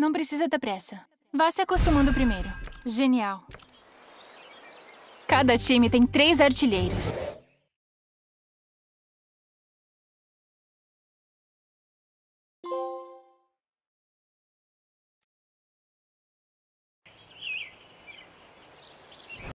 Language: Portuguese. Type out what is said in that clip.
Não precisa da pressa. Vá se acostumando primeiro. Genial. Cada time tem três artilheiros.